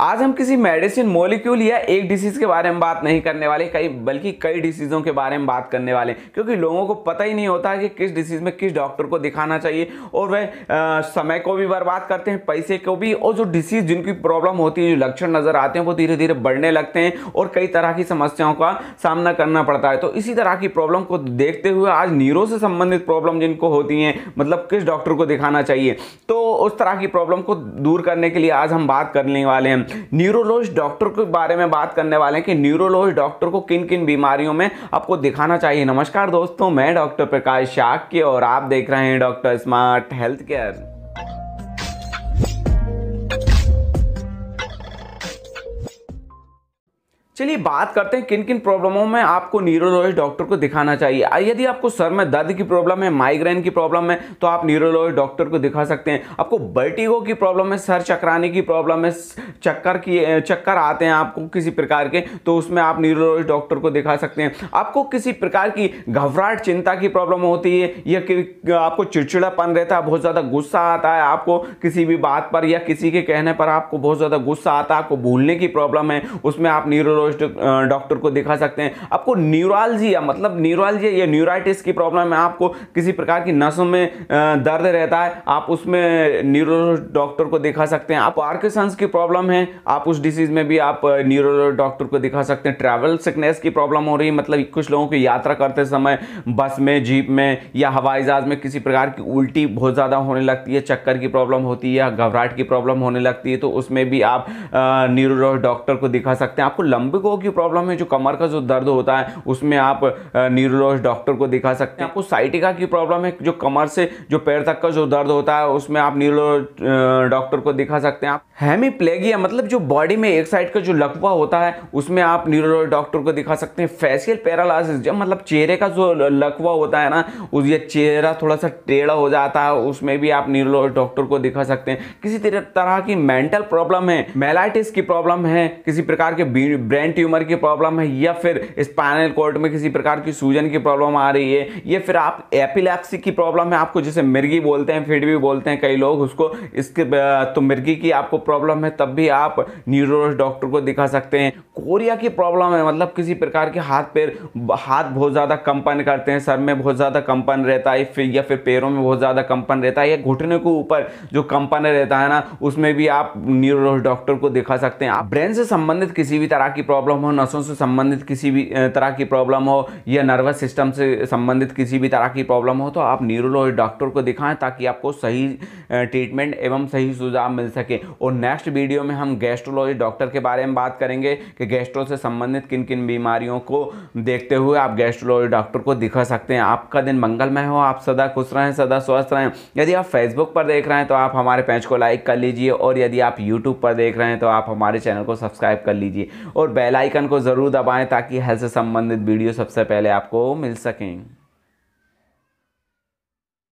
आज हम किसी मेडिसिन मॉलिक्यूल या एक डिसीज़ के बारे में बात नहीं करने वाले कई बल्कि कई डिसीज़ों के बारे में बात करने वाले क्योंकि लोगों को पता ही नहीं होता कि किस डिसीज़ में किस डॉक्टर को दिखाना चाहिए और वह समय को भी बर्बाद करते हैं पैसे को भी और जो डिसीज़ जिनकी प्रॉब्लम होती है जो लक्षण नज़र आते हैं वो धीरे धीरे बढ़ने लगते हैं और कई तरह की समस्याओं का सामना करना पड़ता है तो इसी तरह की प्रॉब्लम को देखते हुए आज नीरो से संबंधित प्रॉब्लम जिनको होती हैं मतलब किस डॉक्टर को दिखाना चाहिए तो उस तरह की प्रॉब्लम को दूर करने के लिए आज हम बात करने वाले हैं न्यूरोलॉज डॉक्टर के बारे में बात करने वाले हैं कि न्यूरोलॉज डॉक्टर को किन किन बीमारियों में आपको दिखाना चाहिए नमस्कार दोस्तों मैं डॉक्टर प्रकाश शाक्य और आप देख रहे हैं डॉक्टर स्मार्ट हेल्थ केयर चलिए बात करते हैं किन किन प्रॉब्लमों में आपको न्यूरोलॉजिस्ट डॉक्टर को दिखाना चाहिए यदि आपको सर में दर्द की प्रॉब्लम है माइग्रेन की प्रॉब्लम है तो आप न्यूरोलॉजिस्ट डॉक्टर को दिखा सकते हैं आपको बर्टिगो की प्रॉब्लम है सर चकराने की प्रॉब्लम है चक्कर की चक्कर आते हैं आपको किसी प्रकार के तो उसमें आप न्यूरोलॉजिस्ट डॉक्टर को दिखा सकते हैं आपको किसी प्रकार की घबराहट चिंता की प्रॉब्लम होती है या कि आपको चिड़चिड़ापन रहता है बहुत ज़्यादा गुस्सा आता है आपको किसी भी बात पर या किसी के कहने पर आपको बहुत ज़्यादा गुस्सा आता है आपको भूलने की प्रॉब्लम है उसमें आप न्यूरोलॉज न्यूरोलॉजिस्ट डॉक्टर को दिखा सकते हैं आपको न्यूरोलॉजी या मतलब न्यूरोलॉजी या न्यूराइटिस की प्रॉब्लम है आपको किसी प्रकार की नसों में दर्द रहता है आप उसमें न्यूरोलॉजिस्ट डॉक्टर को दिखा सकते हैं आप पार्किसंस की प्रॉब्लम है आप उस डिसीज में भी आप न्यूरोलॉजिस्ट डॉक्टर को दिखा सकते हैं ट्रैवल सिकनेस की प्रॉब्लम हो रही है मतलब कुछ लोगों की यात्रा करते समय बस में जीप में या हवाई जहाज़ में किसी प्रकार की उल्टी बहुत ज़्यादा होने लगती है चक्कर की प्रॉब्लम होती है या घबराहट की प्रॉब्लम होने लगती है तो उसमें भी आप न्यूरोलॉजिस्ट डॉक्टर को दिखा सकते हैं आपको लंबी लंबिको की प्रॉब्लम है जो कमर का जो दर्द होता है उसमें आप न्यूरोलॉज डॉक्टर को दिखा सकते हैं आपको साइटिका की प्रॉब्लम है जो कमर से जो पैर तक का जो दर्द होता है उसमें आप न्यूरोलॉज डॉक्टर को दिखा सकते हैं आप हेमीप्लेगिया मतलब जो बॉडी में एक साइड का जो लकवा होता है उसमें आप न्यूरोलॉज डॉक्टर को दिखा सकते हैं फेसियल पैरालिसिस जब मतलब चेहरे का जो लकवा होता है ना उस ये चेहरा थोड़ा सा टेढ़ा हो जाता है उसमें भी आप न्यूरोलॉज डॉक्टर को दिखा सकते हैं किसी तरह की मेंटल प्रॉब्लम है मेलाइटिस की प्रॉब्लम है किसी प्रकार के ब्रेन ब्रेन ट्यूमर की प्रॉब्लम है या फिर स्पाइनल कोर्ट में किसी प्रकार की सूजन की प्रॉब्लम आ रही है या फिर आप एपिलैप्सी की प्रॉब्लम है आपको जैसे मिर्गी बोलते हैं फिर भी बोलते हैं कई लोग उसको इसके तो मिर्गी की आपको प्रॉब्लम है तब भी आप न्यूरो डॉक्टर को दिखा सकते हैं कोरिया की प्रॉब्लम है मतलब किसी प्रकार के हाथ पैर हाथ बहुत ज़्यादा कंपन करते हैं सर में बहुत ज़्यादा कंपन रहता है फिर या फिर पैरों में बहुत ज़्यादा कंपन रहता है या घुटने के ऊपर जो कंपन रहता है ना उसमें भी आप न्यूरो डॉक्टर को दिखा सकते हैं आप ब्रेन से संबंधित किसी भी तरह की प्रॉब्लम हो नसों से संबंधित किसी भी तरह की प्रॉब्लम हो या नर्वस सिस्टम से संबंधित किसी भी तरह की प्रॉब्लम हो तो आप न्यूरोलॉजी डॉक्टर को दिखाएं ताकि आपको सही ट्रीटमेंट एवं सही सुझाव मिल सके और नेक्स्ट वीडियो में हम गैस्ट्रोलॉजी डॉक्टर के बारे में बात करेंगे कि कि गैस्ट्रो से संबंधित किन किन बीमारियों को देखते हुए आप गैस्ट्रोलॉजी डॉक्टर को दिखा सकते हैं आपका दिन मंगलमय हो आप सदा खुश रहें सदा स्वस्थ रहें यदि आप फेसबुक पर देख रहे हैं तो आप हमारे पेज को लाइक कर लीजिए और यदि आप यूट्यूब पर देख रहे हैं तो आप हमारे चैनल को सब्सक्राइब कर लीजिए और बेलाइकन को ज़रूर दबाएँ ताकि हेल्थ से संबंधित वीडियो सबसे पहले आपको मिल सकें